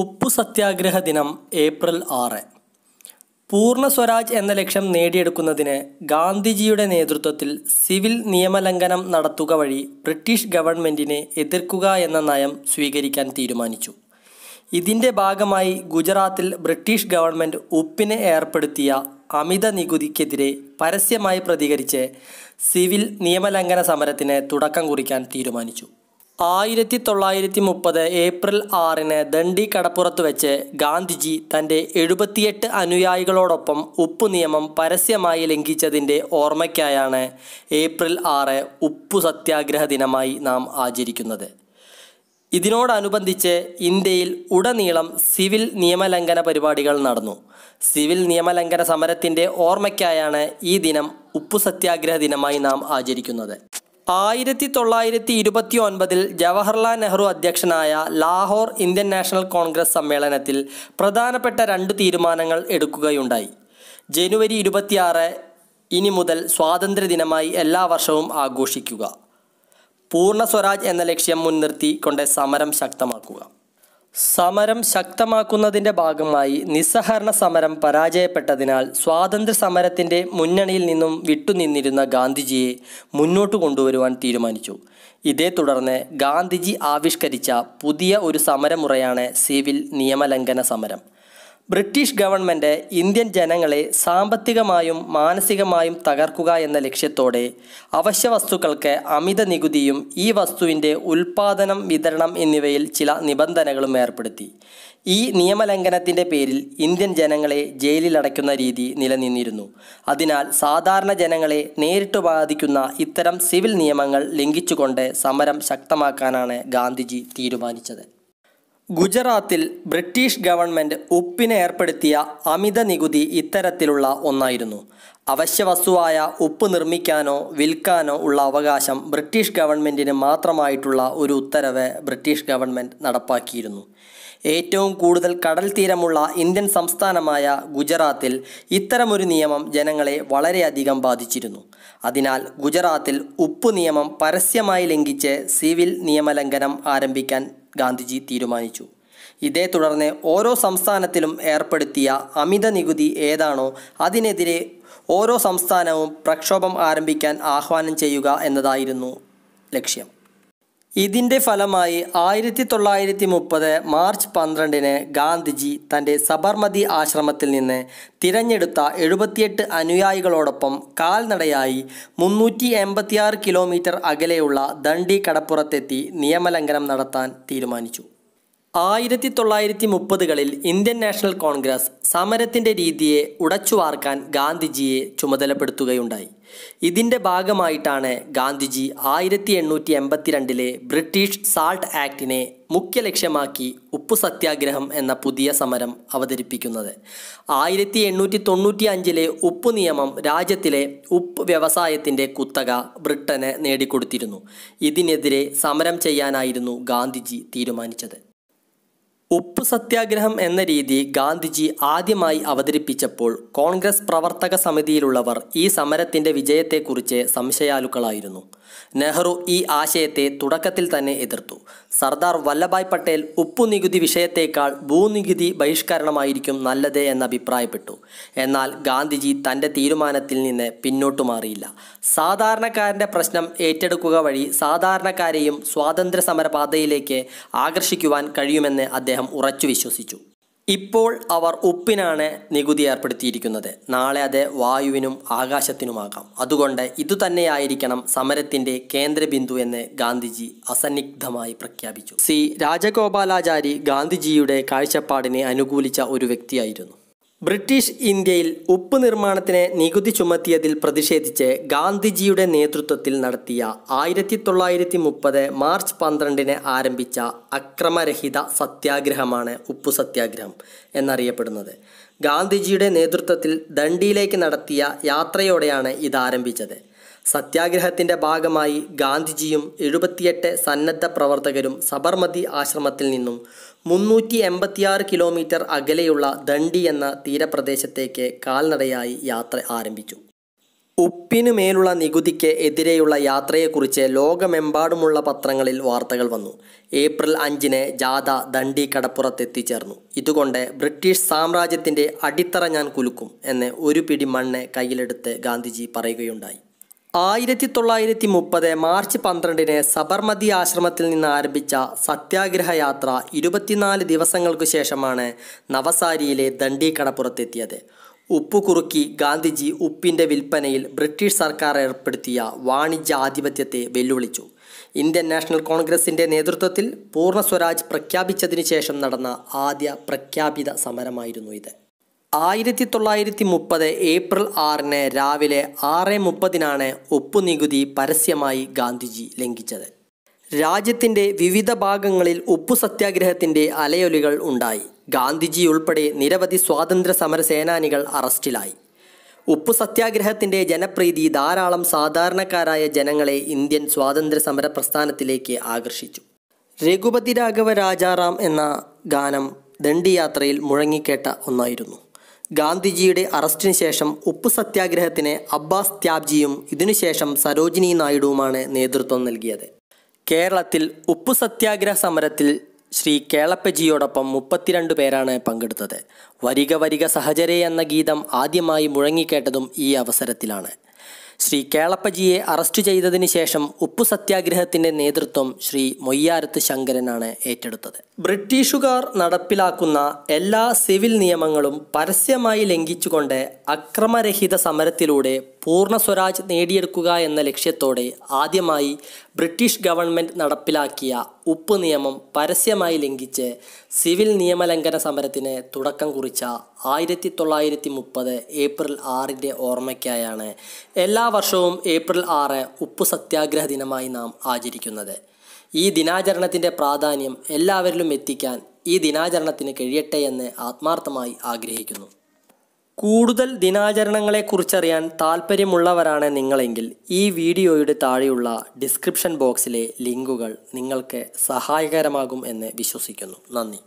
ഉപ്പു സത്യാഗ്രഹ ദിനം ഏപ്രിൽ ആറ് പൂർണ്ണ സ്വരാജ് എന്ന ലക്ഷ്യം നേടിയെടുക്കുന്നതിന് ഗാന്ധിജിയുടെ നേതൃത്വത്തിൽ സിവിൽ നിയമലംഘനം നടത്തുക വഴി ബ്രിട്ടീഷ് ഗവൺമെൻറ്റിനെ എതിർക്കുക എന്ന നയം സ്വീകരിക്കാൻ തീരുമാനിച്ചു ഇതിൻ്റെ ഭാഗമായി ഗുജറാത്തിൽ ബ്രിട്ടീഷ് ഗവൺമെൻറ് ഉപ്പിന് ഏർപ്പെടുത്തിയ അമിത നികുതിക്കെതിരെ പരസ്യമായി പ്രതികരിച്ച് സിവിൽ നിയമലംഘന സമരത്തിന് തുടക്കം കുറിക്കാൻ തീരുമാനിച്ചു ആയിരത്തി തൊള്ളായിരത്തി മുപ്പത് ഏപ്രിൽ ആറിന് ദണ്ഡി കടപ്പുറത്ത് വെച്ച് ഗാന്ധിജി തൻ്റെ എഴുപത്തിയെട്ട് അനുയായികളോടൊപ്പം ഉപ്പു നിയമം പരസ്യമായി ലംഘിച്ചതിൻ്റെ ഓർമ്മയ്ക്കായാണ് ഏപ്രിൽ ആറ് ഉപ്പു സത്യാഗ്രഹ ദിനമായി നാം ആചരിക്കുന്നത് ഇതിനോടനുബന്ധിച്ച് ഇന്ത്യയിൽ ഉടനീളം സിവിൽ നിയമലംഘന പരിപാടികൾ നടന്നു സിവിൽ നിയമലംഘന സമരത്തിൻ്റെ ഓർമ്മയ്ക്കായാണ് ഈ ദിനം ഉപ്പു സത്യാഗ്രഹ ദിനമായി നാം ആചരിക്കുന്നത് ആയിരത്തി തൊള്ളായിരത്തി ഇരുപത്തി ഒൻപതിൽ ജവഹർലാൽ നെഹ്റു അധ്യക്ഷനായ ലാഹോർ ഇന്ത്യൻ നാഷണൽ കോൺഗ്രസ് സമ്മേളനത്തിൽ പ്രധാനപ്പെട്ട രണ്ട് തീരുമാനങ്ങൾ എടുക്കുകയുണ്ടായി ജനുവരി ഇരുപത്തിയാറ് ഇനി മുതൽ സ്വാതന്ത്ര്യദിനമായി എല്ലാ വർഷവും ആഘോഷിക്കുക പൂർണ്ണ സ്വരാജ് എന്ന ലക്ഷ്യം മുൻനിർത്തി കൊണ്ട് സമരം ശക്തമാക്കുക സമരം ശക്തമാക്കുന്നതിൻ്റെ ഭാഗമായി നിസ്സഹരണ സമരം പരാജയപ്പെട്ടതിനാൽ സ്വാതന്ത്ര്യ സമരത്തിൻ്റെ മുന്നണിയിൽ നിന്നും വിട്ടുനിന്നിരുന്ന ഗാന്ധിജിയെ മുന്നോട്ട് കൊണ്ടുവരുവാൻ തീരുമാനിച്ചു ഇതേ തുടർന്ന് ഗാന്ധിജി ആവിഷ്കരിച്ച പുതിയ ഒരു സമരമുറയാണ് സിവിൽ നിയമലംഘന സമരം ബ്രിട്ടീഷ് ഗവൺമെൻറ് ഇന്ത്യൻ ജനങ്ങളെ സാമ്പത്തികമായും മാനസികമായും തകർക്കുക എന്ന ലക്ഷ്യത്തോടെ അവശ്യ വസ്തുക്കൾക്ക് അമിത നികുതിയും ഈ വസ്തുവിൻ്റെ ഉൽപ്പാദനം വിതരണം എന്നിവയിൽ ചില നിബന്ധനകളും ഏർപ്പെടുത്തി ഈ നിയമലംഘനത്തിൻ്റെ പേരിൽ ഇന്ത്യൻ ജനങ്ങളെ ജയിലിലടയ്ക്കുന്ന രീതി നിലനിന്നിരുന്നു അതിനാൽ സാധാരണ ജനങ്ങളെ നേരിട്ട് ബാധിക്കുന്ന ഇത്തരം സിവിൽ നിയമങ്ങൾ ലംഘിച്ചുകൊണ്ട് സമരം ശക്തമാക്കാനാണ് ഗാന്ധിജി തീരുമാനിച്ചത് ഗുജറാത്തിൽ ബ്രിട്ടീഷ് ഗവൺമെൻറ് ഉപ്പിന് ഏർപ്പെടുത്തിയ അമിത നികുതി ഇത്തരത്തിലുള്ള ഒന്നായിരുന്നു അവശ്യവസ്തുവായ ഉപ്പ് നിർമ്മിക്കാനോ വിൽക്കാനോ ഉള്ള അവകാശം ബ്രിട്ടീഷ് ഗവൺമെൻറ്റിന് മാത്രമായിട്ടുള്ള ഒരു ഉത്തരവ് ബ്രിട്ടീഷ് ഗവൺമെൻറ് നടപ്പാക്കിയിരുന്നു ഏറ്റവും കൂടുതൽ കടൽ തീരമുള്ള ഇന്ത്യൻ സംസ്ഥാനമായ ഗുജറാത്തിൽ ഇത്തരമൊരു നിയമം ജനങ്ങളെ വളരെയധികം ബാധിച്ചിരുന്നു അതിനാൽ ഗുജറാത്തിൽ ഉപ്പ് നിയമം പരസ്യമായി ലംഘിച്ച് സിവിൽ നിയമലംഘനം ആരംഭിക്കാൻ ഗാന്ധിജി തീരുമാനിച്ചു ഇതേ തുടർന്ന് ഓരോ സംസ്ഥാനത്തിലും ഏർപ്പെടുത്തിയ അമിത നികുതി ഏതാണോ അതിനെതിരെ ഓരോ സംസ്ഥാനവും പ്രക്ഷോഭം ആരംഭിക്കാൻ ആഹ്വാനം ചെയ്യുക എന്നതായിരുന്നു ലക്ഷ്യം ഇതിൻ്റെ ഫലമായി ആയിരത്തി തൊള്ളായിരത്തി മുപ്പത് മാർച്ച് പന്ത്രണ്ടിന് ഗാന്ധിജി തൻ്റെ സബർമതി ആശ്രമത്തിൽ നിന്ന് തിരഞ്ഞെടുത്ത എഴുപത്തിയെട്ട് അനുയായികളോടൊപ്പം കാൽനടയായി മുന്നൂറ്റി എൺപത്തിയാറ് കിലോമീറ്റർ അകലെയുള്ള ദണ്ഡി കടപ്പുറത്തെത്തി നിയമലംഘനം നടത്താൻ തീരുമാനിച്ചു ആയിരത്തി തൊള്ളായിരത്തി മുപ്പതുകളിൽ ഇന്ത്യൻ നാഷണൽ കോൺഗ്രസ് സമരത്തിൻ്റെ രീതിയെ ഉടച്ചുവാർക്കാൻ ഗാന്ധിജിയെ ചുമതലപ്പെടുത്തുകയുണ്ടായി ഇതിൻ്റെ ഭാഗമായിട്ടാണ് ഗാന്ധിജി ആയിരത്തി എണ്ണൂറ്റി എൺപത്തിരണ്ടിലെ ബ്രിട്ടീഷ് സാൾട്ട് ആക്ടിനെ മുഖ്യ ലക്ഷ്യമാക്കി ഉപ്പു സത്യാഗ്രഹം എന്ന പുതിയ സമരം അവതരിപ്പിക്കുന്നത് ആയിരത്തി എണ്ണൂറ്റി തൊണ്ണൂറ്റി അഞ്ചിലെ ഉപ്പ് നിയമം രാജ്യത്തിലെ ഉപ്പ് വ്യവസായത്തിൻ്റെ കുത്തക ബ്രിട്ടന് നേടിക്കൊടുത്തിരുന്നു ഇതിനെതിരെ സമരം ചെയ്യാനായിരുന്നു ഗാന്ധിജി തീരുമാനിച്ചത് ഉപ്പ് സത്യാഗ്രഹം എന്ന രീതി ഗാന്ധിജി ആദ്യമായി അവതരിപ്പിച്ചപ്പോൾ കോൺഗ്രസ് പ്രവർത്തക സമിതിയിലുള്ളവർ ഈ സമരത്തിൻ്റെ വിജയത്തെക്കുറിച്ച് സംശയാലുക്കളായിരുന്നു നെഹ്റു ഈ ആശയത്തെ തുടക്കത്തിൽ തന്നെ എതിർത്തു സർദാർ വല്ലഭായ് പട്ടേൽ ഉപ്പു നികുതി വിഷയത്തേക്കാൾ ഭൂനികുതി ബഹിഷ്കരണമായിരിക്കും നല്ലത് എന്ന് അഭിപ്രായപ്പെട്ടു എന്നാൽ ഗാന്ധിജി തൻ്റെ തീരുമാനത്തിൽ നിന്ന് പിന്നോട്ടു മാറിയില്ല സാധാരണക്കാരൻ്റെ പ്രശ്നം ഏറ്റെടുക്കുക വഴി സാധാരണക്കാരെയും സ്വാതന്ത്ര്യ സമരപാതയിലേക്ക് ആകർഷിക്കുവാൻ കഴിയുമെന്ന് അദ്ദേഹം അദ്ദേഹം ഉറച്ചു വിശ്വസിച്ചു ഇപ്പോൾ അവർ ഉപ്പിനാണ് നികുതി ഏർപ്പെടുത്തിയിരിക്കുന്നത് നാളെ അത് വായുവിനും ആകാശത്തിനുമാകാം അതുകൊണ്ട് ഇതുതന്നെയായിരിക്കണം സമരത്തിൻ്റെ കേന്ദ്രബിന്ദു എന്ന് ഗാന്ധിജി അസന്നിഗ്ധമായി പ്രഖ്യാപിച്ചു സി രാജഗോപാലാചാരി ഗാന്ധിജിയുടെ കാഴ്ചപ്പാടിനെ അനുകൂലിച്ച ഒരു വ്യക്തിയായിരുന്നു ബ്രിട്ടീഷ് ഇന്ത്യയിൽ ഉപ്പ് നിർമ്മാണത്തിന് നികുതി ചുമത്തിയതിൽ പ്രതിഷേധിച്ച് ഗാന്ധിജിയുടെ നേതൃത്വത്തിൽ നടത്തിയ ആയിരത്തി തൊള്ളായിരത്തി മുപ്പത് മാർച്ച് പന്ത്രണ്ടിന് ആരംഭിച്ച അക്രമരഹിത സത്യാഗ്രഹമാണ് ഉപ്പ് സത്യാഗ്രഹം എന്നറിയപ്പെടുന്നത് ഗാന്ധിജിയുടെ നേതൃത്വത്തിൽ ദണ്ഡിയിലേക്ക് നടത്തിയ യാത്രയോടെയാണ് ഇത് ആരംഭിച്ചത് സത്യാഗ്രഹത്തിൻ്റെ ഭാഗമായി ഗാന്ധിജിയും എഴുപത്തിയെട്ട് സന്നദ്ധ പ്രവർത്തകരും സബർമതി ആശ്രമത്തിൽ നിന്നും മുന്നൂറ്റി എൺപത്തിയാറ് കിലോമീറ്റർ അകലെയുള്ള ദണ്ഡി എന്ന തീരപ്രദേശത്തേക്ക് കാൽനടയായി യാത്ര ആരംഭിച്ചു ഉപ്പിനു മേലുള്ള നികുതിക്ക് എതിരെയുള്ള യാത്രയെക്കുറിച്ച് ലോകമെമ്പാടുമുള്ള പത്രങ്ങളിൽ വാർത്തകൾ വന്നു ഏപ്രിൽ അഞ്ചിന് ജാഥ ദണ്ഡി കടപ്പുറത്തെത്തിച്ചേർന്നു ഇതുകൊണ്ട് ബ്രിട്ടീഷ് സാമ്രാജ്യത്തിൻ്റെ അടിത്തറ ഞാൻ കുലുക്കും എന്ന് ഒരു പിടി മണ്ണ് കയ്യിലെടുത്ത് ഗാന്ധിജി പറയുകയുണ്ടായി ആയിരത്തി തൊള്ളായിരത്തി മുപ്പത് മാർച്ച് പന്ത്രണ്ടിന് സബർമതി ആശ്രമത്തിൽ നിന്ന് ആരംഭിച്ച സത്യാഗ്രഹ യാത്ര ഇരുപത്തിനാല് ദിവസങ്ങൾക്കു ശേഷമാണ് നവസാരിയിലെ ദണ്ഡി കടപ്പുറത്തെത്തിയത് ഉപ്പ് കുറുക്കി ഗാന്ധിജി ഉപ്പിൻ്റെ വിൽപ്പനയിൽ ബ്രിട്ടീഷ് സർക്കാർ ഏർപ്പെടുത്തിയ വാണിജ്യ ആധിപത്യത്തെ വെല്ലുവിളിച്ചു ഇന്ത്യൻ നാഷണൽ കോൺഗ്രസിൻ്റെ നേതൃത്വത്തിൽ പൂർണ്ണ സ്വരാജ് പ്രഖ്യാപിച്ചതിനു ശേഷം നടന്ന ആദ്യ പ്രഖ്യാപിത സമരമായിരുന്നു ഇത് ആയിരത്തി തൊള്ളായിരത്തി മുപ്പത് ഏപ്രിൽ ആറിന് രാവിലെ ആറ് മുപ്പതിനാണ് ഉപ്പ് നികുതി പരസ്യമായി ഗാന്ധിജി ലംഘിച്ചത് രാജ്യത്തിൻ്റെ വിവിധ ഭാഗങ്ങളിൽ ഉപ്പു സത്യാഗ്രഹത്തിൻ്റെ അലയൊലികൾ ഉണ്ടായി ഗാന്ധിജി ഉൾപ്പെടെ നിരവധി സ്വാതന്ത്ര്യ സമര സേനാനികൾ അറസ്റ്റിലായി ഉപ്പു സത്യാഗ്രഹത്തിൻ്റെ ജനപ്രീതി ധാരാളം സാധാരണക്കാരായ ജനങ്ങളെ ഇന്ത്യൻ സ്വാതന്ത്ര്യ സമര പ്രസ്ഥാനത്തിലേക്ക് ആകർഷിച്ചു രഘുപതി രാഘവ രാജാറാം എന്ന ഗാനം ദണ്ഡിയാത്രയിൽ മുഴങ്ങിക്കേട്ട ഒന്നായിരുന്നു ഗാന്ധിജിയുടെ അറസ്റ്റിന് ശേഷം ഉപ്പ് സത്യാഗ്രഹത്തിന് അബ്ബാസ് ത്യാബ്ജിയും ഇതിനുശേഷം സരോജിനി നായിഡുവുമാണ് നേതൃത്വം നൽകിയത് കേരളത്തിൽ ഉപ്പ് സത്യാഗ്രഹ സമരത്തിൽ ശ്രീ കേളപ്പജിയോടൊപ്പം മുപ്പത്തിരണ്ട് പേരാണ് പങ്കെടുത്തത് വരിക വരിക സഹചരേ എന്ന ഗീതം ആദ്യമായി മുഴങ്ങിക്കേട്ടതും ഈ അവസരത്തിലാണ് ശ്രീ കേളപ്പജിയെ അറസ്റ്റ് ചെയ്തതിനു ശേഷം ഉപ്പു സത്യാഗ്രഹത്തിന്റെ നേതൃത്വം ശ്രീ മൊയ്യാരത്ത് ശങ്കരനാണ് ഏറ്റെടുത്തത് ബ്രിട്ടീഷുകാർ നടപ്പിലാക്കുന്ന എല്ലാ സിവിൽ നിയമങ്ങളും പരസ്യമായി ലംഘിച്ചുകൊണ്ട് അക്രമരഹിത സമരത്തിലൂടെ പൂർണ്ണ സ്വരാജ് നേടിയെടുക്കുക എന്ന ലക്ഷ്യത്തോടെ ആദ്യമായി ബ്രിട്ടീഷ് ഗവൺമെൻറ് നടപ്പിലാക്കിയ ഉപ്പ് നിയമം പരസ്യമായി ലംഘിച്ച് സിവിൽ നിയമലംഘന സമരത്തിന് തുടക്കം കുറിച്ച ആയിരത്തി തൊള്ളായിരത്തി മുപ്പത് ഏപ്രിൽ ആറിൻ്റെ ഓർമ്മയ്ക്കായാണ് എല്ലാ വർഷവും ഏപ്രിൽ ആറ് ഉപ്പ് സത്യാഗ്രഹ ദിനമായി നാം ആചരിക്കുന്നത് ഈ ദിനാചരണത്തിൻ്റെ പ്രാധാന്യം എല്ലാവരിലും എത്തിക്കാൻ ഈ ദിനാചരണത്തിന് കഴിയട്ടെ എന്ന് ആത്മാർത്ഥമായി ആഗ്രഹിക്കുന്നു കൂടുതൽ ദിനാചരണങ്ങളെക്കുറിച്ചറിയാൻ താൽപ്പര്യമുള്ളവരാണ് നിങ്ങളെങ്കിൽ ഈ വീഡിയോയുടെ താഴെയുള്ള ഡിസ്ക്രിപ്ഷൻ ബോക്സിലെ ലിങ്കുകൾ നിങ്ങൾക്ക് സഹായകരമാകും എന്ന് വിശ്വസിക്കുന്നു നന്ദി